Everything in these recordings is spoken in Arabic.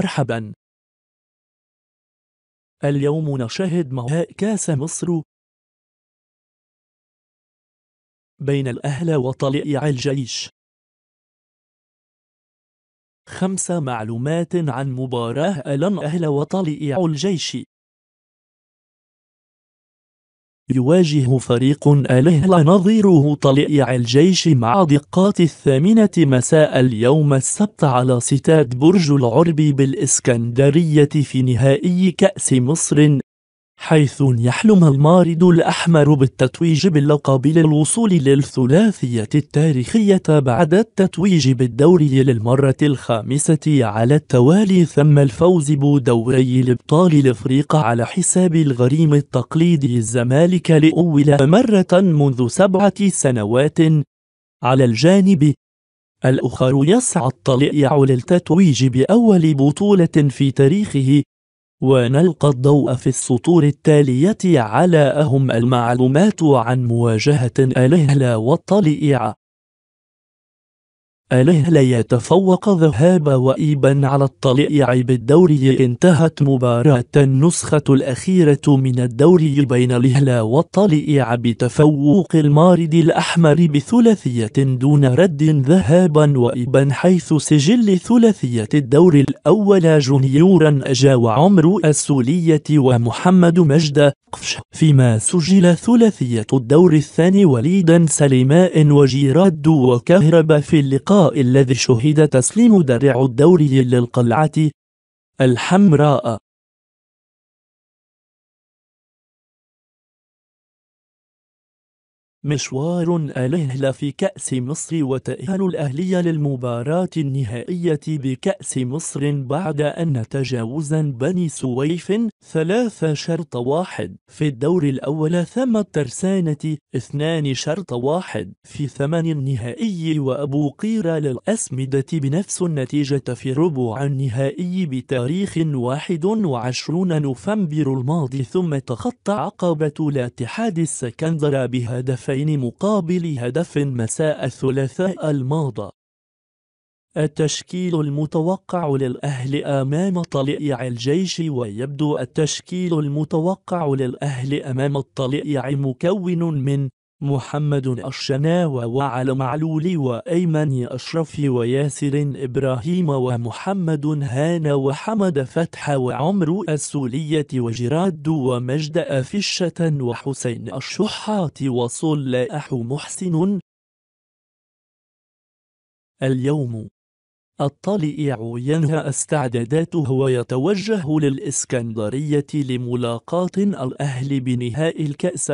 مرحبا اليوم نشاهد مهاء كاس مصر بين الأهل وطليع الجيش خمس معلومات عن مباراة الأهل وطليع الجيش يواجه فريق لا نظيره طليع الجيش مع دقات الثامنة مساء اليوم السبت على ستاد برج العرب بالإسكندرية في نهائي كأس مصر حيث يحلم المارد الأحمر بالتتويج باللقب للوصول للثلاثية التاريخية بعد التتويج بالدوري للمرة الخامسة على التوالي ثم الفوز بدوري الابطال الافريق على حساب الغريم التقليدي الزمالك لأول مرة منذ سبعة سنوات على الجانب الأخر يسعى الطليع للتتويج بأول بطولة في تاريخه ونلقى الضوء في السطور التالية على أهم المعلومات عن مواجهة الإهلة والطليعة أله لا يتفوق ذهاب وإيبا على الطليع بالدوري انتهت مباراة النسخة الأخيرة من الدوري بين الهلا والطليع بتفوق المارد الأحمر بثلاثية دون رد ذهابا وإيبا حيث سجل ثلاثية الدور الأول جونيورا أجا وعمر السولية ومحمد مجد قفش فيما سجل ثلاثية الدور الثاني وليدا سليماء وجيراد وكهرب في اللقاء الذي شهد تسليم درع الدوري للقلعة الحمراء مشوار الأهلي في كأس مصر وتأهل الأهلي للمباراة النهائية بكأس مصر بعد أن تجاوزا بني سويف ثلاث شرط واحد في الدور الأول ثم الترسانة اثنان شرط واحد في ثمن النهائي وأبو قير للأسمدة بنفس النتيجة في ربع النهائي بتاريخ 21 نوفمبر الماضي ثم تخطى عقبة الاتحاد السكندر بهدف هدفين مقابل هدف مساء الثلاثاء الماضي التشكيل المتوقع للأهل أمام طليع الجيش ويبدو التشكيل المتوقع للأهل أمام الطليع مكون من محمد الشناوى وعلى معلول وأيمن أشرف وياسر إبراهيم ومحمد هان وحمد فتح وعمر السولية وجراد ومجد أفشة وحسين الشحات وصلاح محسن اليوم الطليع ينهى استعداداته ويتوجه للإسكندرية لملاقاة الأهل بنهائي الكأس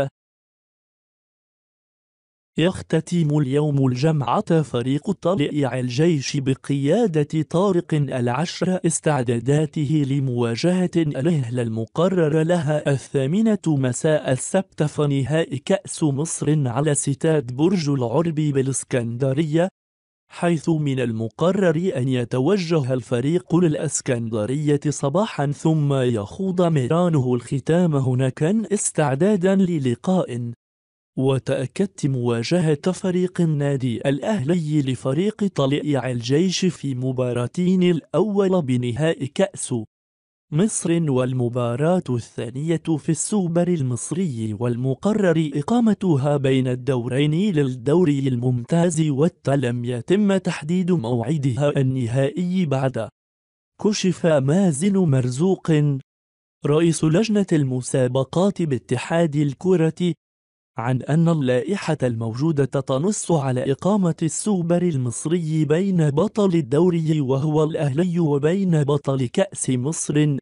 يختتم اليوم الجمعة فريق طلائع الجيش بقيادة طارق العشر استعداداته لمواجهة الهلة المقرر لها الثامنة مساء السبت فنهائي كأس مصر على ستاد برج العرب بالإسكندرية حيث من المقرر أن يتوجه الفريق للأسكندرية صباحا ثم يخوض ميرانه الختام هناك استعدادا للقاء وتأكدت مواجهة فريق النادي الأهلي لفريق طليع الجيش في مباراتين الأول بنهائي كأس مصر والمباراة الثانية في السوبر المصري والمقرر إقامتها بين الدورين للدوري الممتاز والتا لم يتم تحديد موعدها النهائي بعد كشف مازن مرزوق رئيس لجنة المسابقات باتحاد الكرة عن أن اللائحة الموجودة تنص على إقامة السوبر المصري بين بطل الدوري وهو الأهلي وبين بطل كأس مصر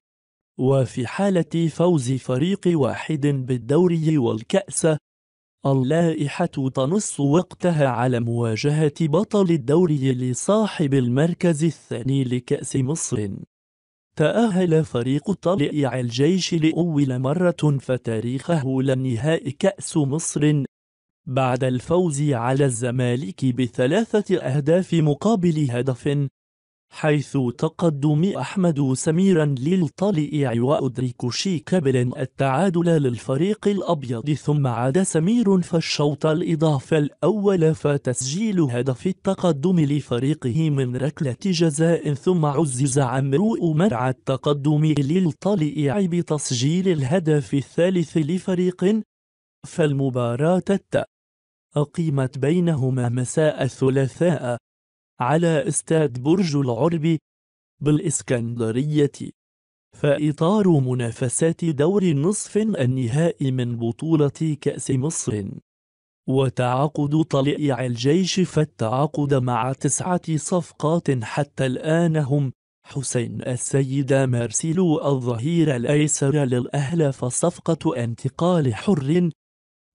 وفي حالة فوز فريق واحد بالدوري والكأس اللائحة تنص وقتها على مواجهة بطل الدوري لصاحب المركز الثاني لكأس مصر تأهل فريق طلائع الجيش لأول مرة فتاريخه لنهائي كأس مصر بعد الفوز على الزمالك بثلاثة أهداف مقابل هدف حيث تقدم أحمد سميرا للطلائع وأدرك كبل التعادل للفريق الأبيض ثم عاد سمير فالشوط الإضافة الأول فتسجيل هدف التقدم لفريقه من ركلة جزاء ثم عزز عمرو مرعى التقدم للطلائع بتسجيل الهدف الثالث لفريق فالمباراة التأ أقيمت بينهما مساء الثلاثاء على استاد برج العرب بالإسكندرية فإطار منافسات دور نصف النهائي من بطولة كأس مصر وتعاقد طلائع الجيش فالتعاقد مع تسعة صفقات حتى الآن هم حسين السيد مارسيلو الظهير الأيسر للأهل فصفقة انتقال حر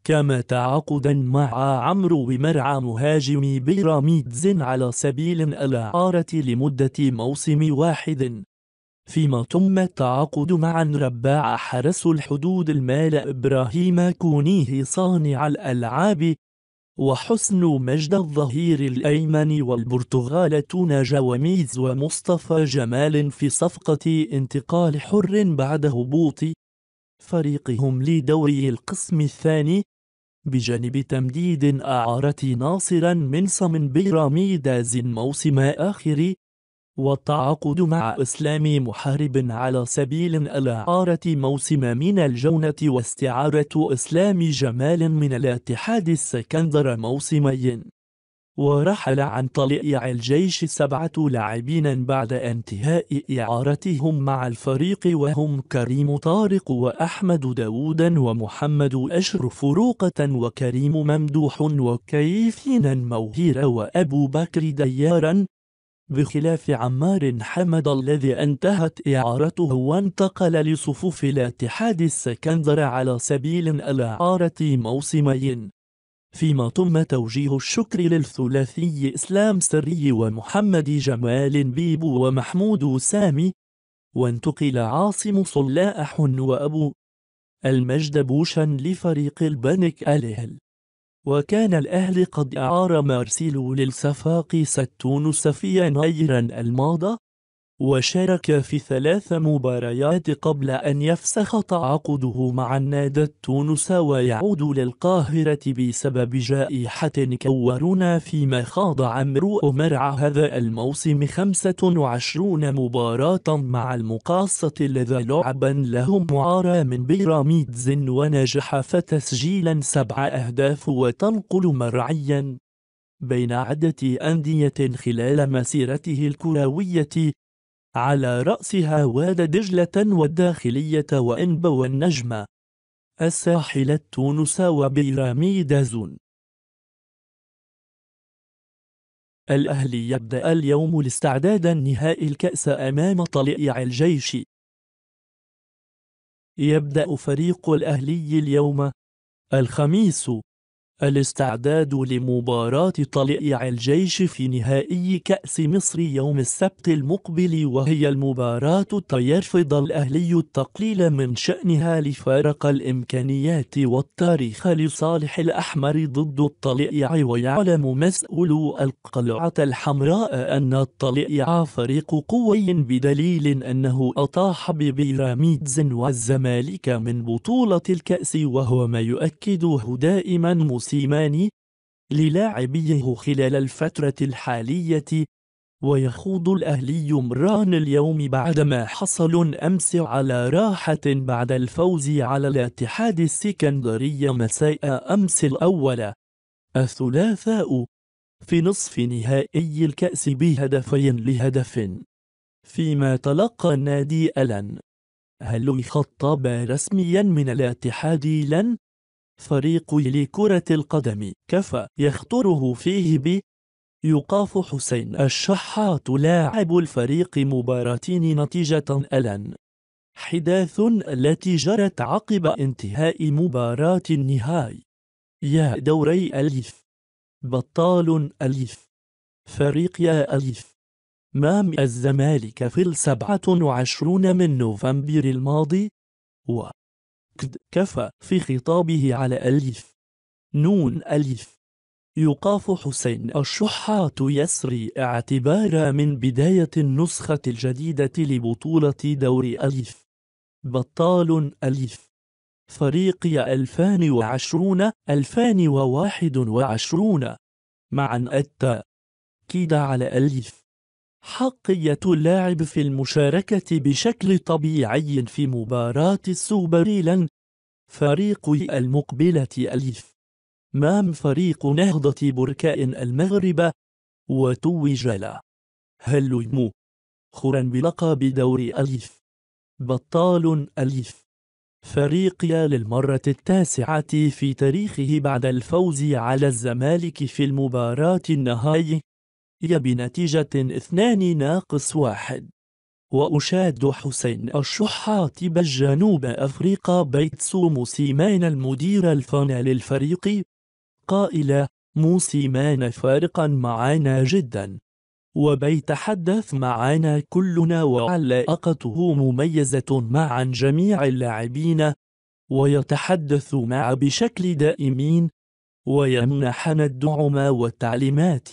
كما تعاقدا مع عمرو ومرعى مهاجم بيراميدز على سبيل الإعارة لمدة موسم واحد فيما تم التعاقد مع رباع حرس الحدود المال إبراهيم كونيه صانع الألعاب وحسن مجد الظهير الأيمن والبرتغالة ناجا جواميز ومصطفى جمال في صفقة انتقال حر بعد هبوط فريقهم لدوري القسم الثاني بجانب تمديد أعارة ناصرا من صم بيراميداز الموسم آخر والتعاقد مع إسلام محارب على سبيل الإعارة موسم من الجونة واستعارة إسلام جمال من الاتحاد السكندر موسمين ورحل عن طليع الجيش سبعة لاعبين بعد انتهاء إعارتهم مع الفريق وهم كريم طارق وأحمد داودا ومحمد أشرف روقة وكريم ممدوح وكيفينا موهير وأبو بكر ديارا بخلاف عمار حمد الذي انتهت إعارته وانتقل لصفوف الاتحاد السكندر على سبيل الإعارة موسمين فيما تم توجيه الشكر للثلاثي إسلام سري ومحمد جمال بيب ومحمود سامي وانتقل عاصم صلاح وأبو المجد بوشا لفريق البنك الأهل وكان الأهل قد أعار مارسيلو للصفاق ستون سفيا يناير الماضى وشارك في ثلاث مباريات قبل أن يفسخ تعاقده مع النادي التونسي ويعود للقاهرة بسبب جائحة كورونا فيما خاض عمرو أمرع هذا الموسم 25 مباراة مع المقاصة الذي لعبا لهم معارى من بيراميدز ونجح فتسجيلا سبع أهداف وتنقل مرعيا بين عدة أندية خلال مسيرته الكروية على رأسها واد دجلة والداخلية وإنب والنجمة الساحل التونس وبيراميدازون الأهلي يبدأ اليوم الاستعداد النهائي الكأس أمام طليع الجيش يبدأ فريق الأهلي اليوم الخميس الاستعداد لمباراة طليع الجيش في نهائي كأس مصر يوم السبت المقبل وهي المباراة تيرفض الأهلي التقليل من شأنها لفارق الإمكانيات والتاريخ لصالح الأحمر ضد الطليع ويعلم مسؤول القلعة الحمراء أن الطليع فريق قوي بدليل أنه أطاح ببيراميدز والزمالك من بطولة الكأس وهو ما يؤكده دائما مصر سيماني للاعبيه خلال الفترة الحالية ويخوض الأهلي مران اليوم بعدما حصل أمس على راحة بعد الفوز على الاتحاد السكندري مساء أمس الأول الثلاثاء في نصف نهائي الكأس بهدفين لهدف فيما تلقى النادي ألن هل خطاب رسميا من الاتحاد لن فريقي لكرة القدم كفى يخطره فيه ب يقاف حسين الشحات لاعب الفريق مباراتين نتيجة ألا حداث التي جرت عقب انتهاء مباراة النهائي يا دوري أليف بطال أليف فريق يا أليف مام الزمالك في السبعة وعشرون من نوفمبر الماضي و النكد كفى في خطابه على أليف نون أليف يقاف حسين الشحات يسري اعتبارا من بداية النسخة الجديدة لبطولة دور أليف بطال أليف فريق 2020 2021 معا التأكيد على أليف حقية اللاعب في المشاركة بشكل طبيعي في مباراة السوبر لن فريق المقبلة ألف مام فريق نهضة بركاء المغرب وتوج له هلمو خرا بلقب دوري ألف بطال ألف فريقيا للمرة التاسعة في تاريخه بعد الفوز على الزمالك في المباراة النهائية هي بنتيجة اثنان ناقص واحد وأشاد حسين الشحات الجنوب أفريقيا بيتسو موسيمان المدير الفني للفريق قائلة موسيمان فارقا معنا جدا وبيتحدث معنا كلنا وعلاقته مميزة مع جميع اللاعبين ويتحدث مع بشكل دائمين ويمنحنا الدعم والتعليمات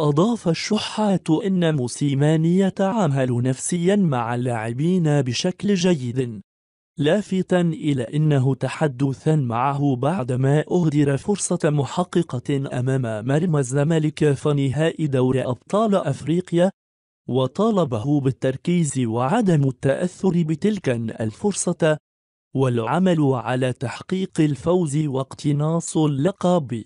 أضاف الشحاة أن موسيمان يتعامل نفسيا مع اللاعبين بشكل جيد لافتا إلى أنه تحدثا معه بعدما أهدر فرصة محققة أمام مرمى الزمالك في نهائي دور أبطال أفريقيا وطالبه بالتركيز وعدم التأثر بتلك الفرصة والعمل على تحقيق الفوز واقتناص اللقب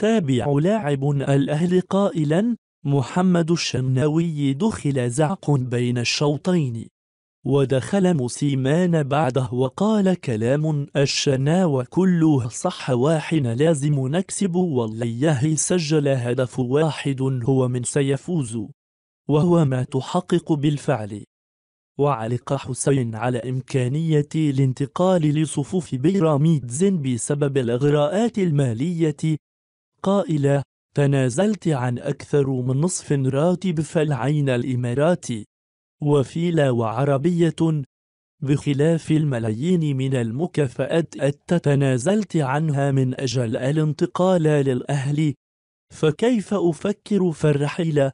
تابع لاعب الأهل قائلا محمد الشناوي دخل زعق بين الشوطين ودخل مسيمان بعده وقال كلام الشناوى كله صح واحد لازم نكسب والليه سجل هدف واحد هو من سيفوز وهو ما تحقق بالفعل وعلق حسين على إمكانية الانتقال لصفوف بيراميدز بسبب الإغراءات المالية قائلة تنازلت عن أكثر من نصف راتب فالعين الإماراتي وفيلة وعربية بخلاف الملايين من المكافآت تنازلت عنها من أجل الانتقال للأهل فكيف أفكر في الرحيل؟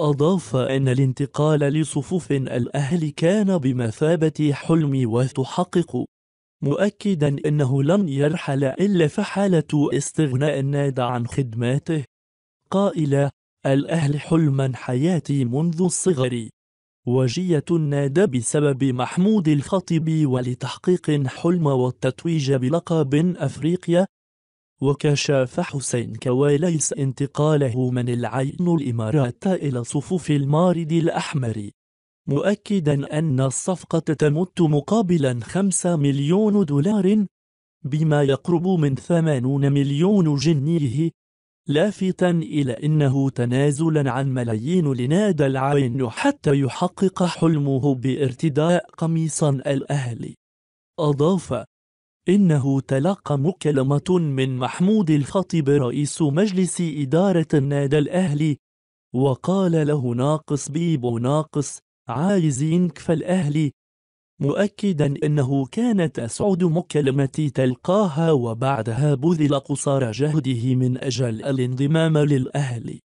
أضاف أن الانتقال لصفوف الأهل كان بمثابة حلمي وتحقق مؤكدا أنه لن يرحل إلا في حالة استغناء النادى عن خدماته قائلا الأهل حلما حياتي منذ الصغر وجية النادى بسبب محمود الخطيب ولتحقيق حلم والتتويج بلقب أفريقيا وكشف حسين كواليس انتقاله من العين الإمارات إلى صفوف المارد الأحمر مؤكدا أن الصفقة تمت مقابلا 5 مليون دولار بما يقرب من 80 مليون جنيه لافتا إلى أنه تنازلا عن ملايين لنادى العين حتى يحقق حلمه بارتداء قميصا الأهلي أضاف إنه تلقى مكالمة من محمود الخطيب رئيس مجلس إدارة النادى الأهلي وقال له ناقص بيبو ناقص عايزين عارزين فالأهل مؤكدا أنه كانت أسعد مكلمة تلقاها وبعدها بذل قصار جهده من أجل الانضمام للأهل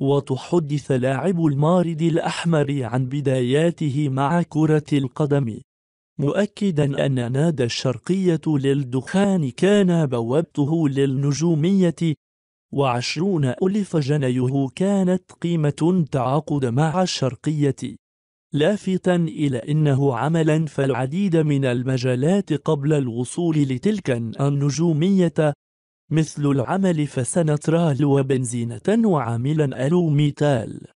وتحدث لاعب المارد الأحمر عن بداياته مع كرة القدم مؤكدا أن نادى الشرقية للدخان كان بوابته للنجومية وعشرون ألف جنيه كانت قيمة تعاقد مع الشرقية لافتا إلى أنه عملا فالعديد من المجالات قبل الوصول لتلك النجومية مثل العمل فسنترال وبنزينة وعاملا ألوميتال